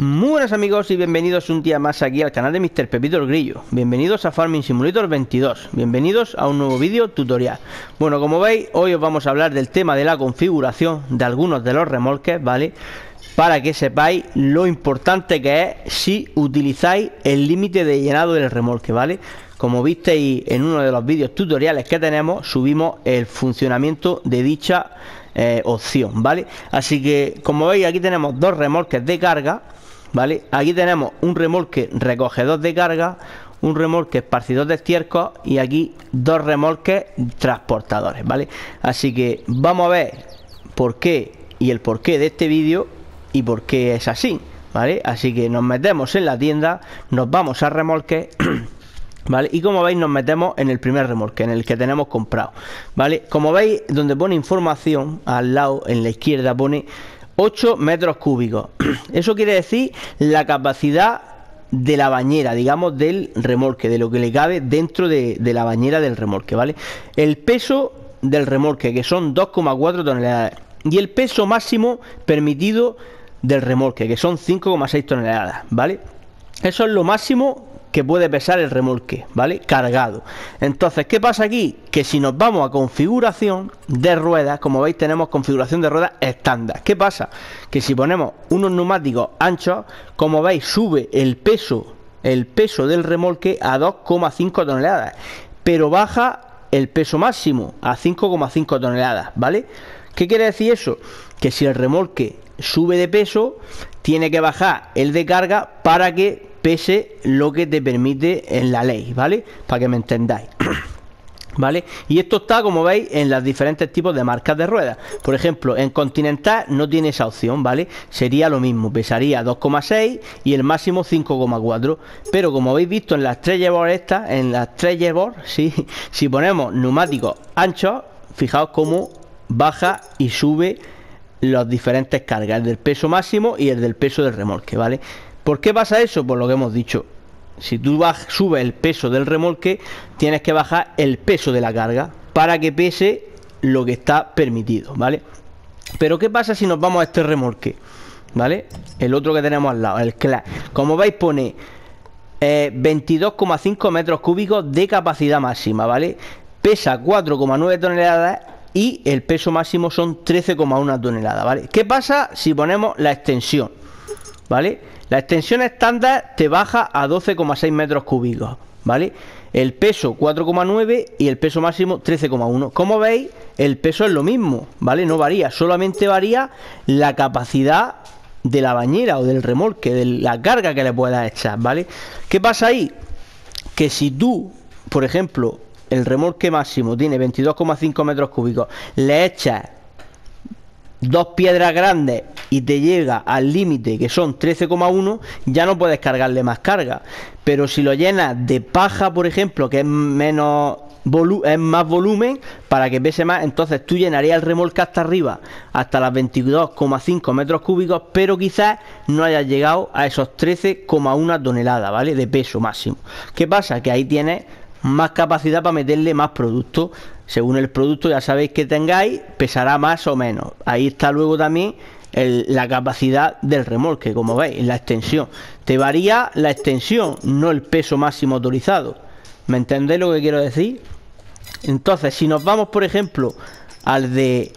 Muy buenas amigos y bienvenidos un día más aquí al canal de Mr. Pepito el Grillo Bienvenidos a Farming Simulator 22 Bienvenidos a un nuevo vídeo tutorial Bueno, como veis, hoy os vamos a hablar del tema de la configuración de algunos de los remolques, ¿vale? Para que sepáis lo importante que es si utilizáis el límite de llenado del remolque, ¿vale? Como visteis en uno de los vídeos tutoriales que tenemos, subimos el funcionamiento de dicha eh, opción, ¿vale? Así que, como veis, aquí tenemos dos remolques de carga ¿Vale? Aquí tenemos un remolque recogedor de carga, un remolque esparcidor de estiércol y aquí dos remolques transportadores, ¿vale? Así que vamos a ver por qué y el porqué de este vídeo y por qué es así, ¿vale? Así que nos metemos en la tienda, nos vamos a remolque, ¿vale? Y como veis nos metemos en el primer remolque, en el que tenemos comprado, ¿vale? Como veis, donde pone información, al lado, en la izquierda pone 8 metros cúbicos. Eso quiere decir la capacidad de la bañera, digamos, del remolque, de lo que le cabe dentro de, de la bañera del remolque, ¿vale? El peso del remolque, que son 2,4 toneladas, y el peso máximo permitido del remolque, que son 5,6 toneladas, ¿vale? Eso es lo máximo que puede pesar el remolque, ¿vale? Cargado. Entonces, ¿qué pasa aquí? Que si nos vamos a configuración de ruedas, como veis tenemos configuración de ruedas estándar. ¿Qué pasa? Que si ponemos unos neumáticos anchos, como veis sube el peso, el peso del remolque a 2,5 toneladas, pero baja el peso máximo a 5,5 toneladas, ¿vale? ¿Qué quiere decir eso? Que si el remolque sube de peso, tiene que bajar el de carga para que pese lo que te permite en la ley, ¿vale? Para que me entendáis. ¿Vale? Y esto está, como veis, en los diferentes tipos de marcas de ruedas. Por ejemplo, en Continental no tiene esa opción, ¿vale? Sería lo mismo, pesaría 2,6 y el máximo 5,4. Pero como habéis visto en las tres bor estas, en las tres llevó, si ponemos neumáticos anchos, fijaos cómo baja y sube las diferentes cargas, el del peso máximo y el del peso del remolque, ¿vale? ¿Por qué pasa eso? Por lo que hemos dicho. Si tú subes el peso del remolque, tienes que bajar el peso de la carga para que pese lo que está permitido, ¿vale? Pero ¿qué pasa si nos vamos a este remolque? ¿Vale? El otro que tenemos al lado, el Cla. Como veis pone 22,5 eh, metros cúbicos de capacidad máxima, ¿vale? Pesa 4,9 toneladas y el peso máximo son 13,1 toneladas, ¿vale? ¿Qué pasa si ponemos la extensión? ¿Vale? La extensión estándar te baja a 12,6 metros cúbicos, ¿vale? El peso 4,9 y el peso máximo 13,1. Como veis, el peso es lo mismo, ¿vale? No varía, solamente varía la capacidad de la bañera o del remolque, de la carga que le puedas echar, ¿vale? ¿Qué pasa ahí? Que si tú, por ejemplo, el remolque máximo tiene 22,5 metros cúbicos, le echas dos piedras grandes y te llega al límite que son 13,1, ya no puedes cargarle más carga. Pero si lo llenas de paja, por ejemplo, que es menos es más volumen para que pese más, entonces tú llenarías el remolque hasta arriba, hasta las 22,5 metros cúbicos, pero quizás no hayas llegado a esos 13,1 toneladas, ¿vale? De peso máximo. ¿Qué pasa? Que ahí tienes más capacidad para meterle más producto según el producto ya sabéis que tengáis, pesará más o menos. Ahí está luego también la capacidad del remolque, como veis, la extensión. Te varía la extensión, no el peso máximo autorizado. ¿Me entendéis lo que quiero decir? Entonces, si nos vamos, por ejemplo, al de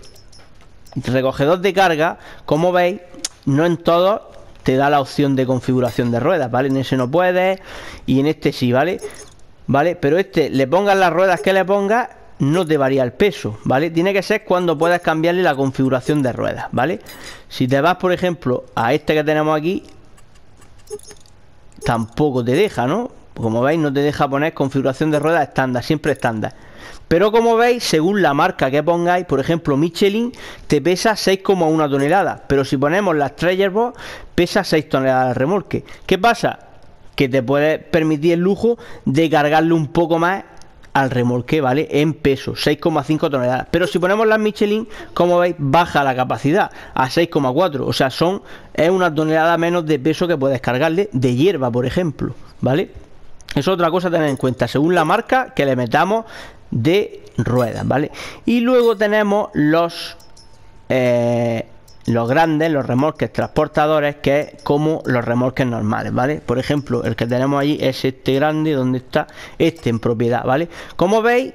recogedor de carga, como veis, no en todos te da la opción de configuración de ruedas, ¿vale? En ese no puedes y en este sí, ¿vale? ¿Vale? Pero este, le pongan las ruedas que le ponga no te varía el peso, ¿vale? Tiene que ser cuando puedas cambiarle la configuración de ruedas, ¿vale? Si te vas, por ejemplo, a este que tenemos aquí, tampoco te deja, ¿no? Como veis, no te deja poner configuración de ruedas estándar, siempre estándar. Pero como veis, según la marca que pongáis, por ejemplo, Michelin te pesa 6,1 toneladas. Pero si ponemos las Trailerbox, pesa 6 toneladas de remolque. ¿Qué pasa? Que te puede permitir el lujo de cargarle un poco más al remolque, ¿vale? En peso, 6,5 toneladas. Pero si ponemos las Michelin, como veis, baja la capacidad a 6,4. O sea, son es una tonelada menos de peso que puedes cargarle de hierba, por ejemplo, ¿vale? Es otra cosa a tener en cuenta, según la marca que le metamos de ruedas, ¿vale? Y luego tenemos los eh, los grandes, los remolques transportadores, que es como los remolques normales, ¿vale? Por ejemplo, el que tenemos allí es este grande, donde está este en propiedad, ¿vale? Como veis,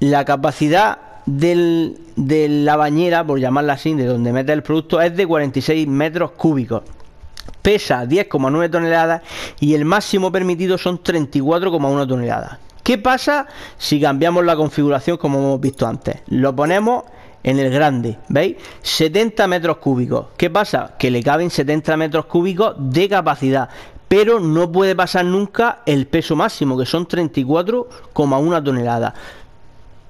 la capacidad del, de la bañera, por llamarla así, de donde mete el producto, es de 46 metros cúbicos. Pesa 10,9 toneladas y el máximo permitido son 34,1 toneladas. ¿Qué pasa si cambiamos la configuración como hemos visto antes? Lo ponemos en el grande, ¿veis? 70 metros cúbicos. ¿Qué pasa? Que le caben 70 metros cúbicos de capacidad, pero no puede pasar nunca el peso máximo, que son 34,1 toneladas.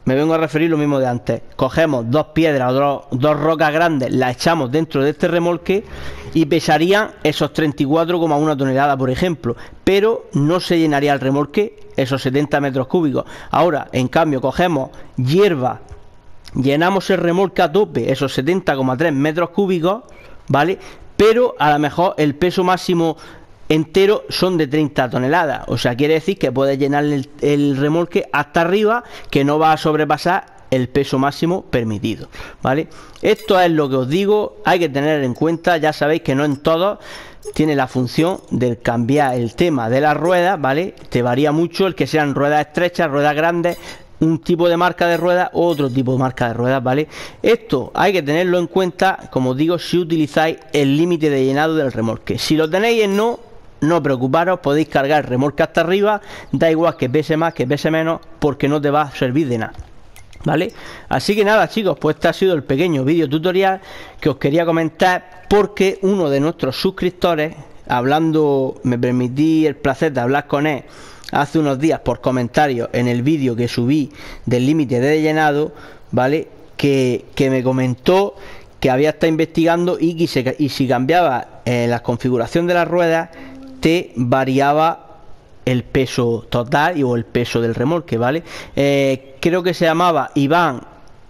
Me vengo a referir lo mismo de antes. Cogemos dos piedras dos, rocas grandes, las echamos dentro de este remolque y pesarían esos 34,1 toneladas, por ejemplo. Pero no se llenaría el remolque esos 70 metros cúbicos. Ahora, en cambio, cogemos hierba llenamos el remolque a tope, esos 70,3 metros cúbicos, ¿vale? Pero a lo mejor el peso máximo entero son de 30 toneladas. O sea, quiere decir que puedes llenar el, remolque hasta arriba, que no va a sobrepasar el peso máximo permitido, ¿vale? Esto es lo que os digo, hay que tener en cuenta, ya sabéis que no en todos tiene la función de cambiar el tema de las ruedas, ¿vale? Te varía mucho el que sean ruedas estrechas, ruedas grandes, un tipo de marca de ruedas, otro tipo de marca de ruedas, ¿vale? Esto hay que tenerlo en cuenta, como digo, si utilizáis el límite de llenado del remolque. Si lo tenéis en no, no preocuparos, podéis cargar el remolque hasta arriba, da igual que pese más, que pese menos, porque no te va a servir de nada. ¿vale? Así que nada chicos, pues este ha sido el pequeño vídeo tutorial que os quería comentar porque uno de nuestros suscriptores, hablando, me permití el placer de hablar con él hace unos días por comentarios en el vídeo que subí del límite de llenado, ¿vale? Que, me comentó que había estado investigando y, que y si cambiaba eh, la configuración de las ruedas, te variaba el peso total y, o el peso del remolque, ¿vale? Eh, creo que se llamaba Iván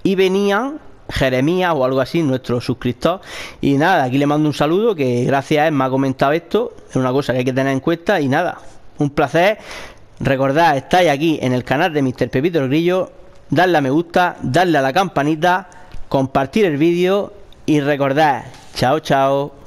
y venían Jeremías o algo así, nuestro suscriptor. Y nada, aquí le mando un saludo que gracias a él me ha comentado esto. Es una cosa que hay que tener en cuenta y nada, un placer. Recordad, estáis aquí en el canal de Mr. Pepito el Grillo. Darle a me gusta, darle a la campanita, compartir el vídeo y recordad, chao, chao.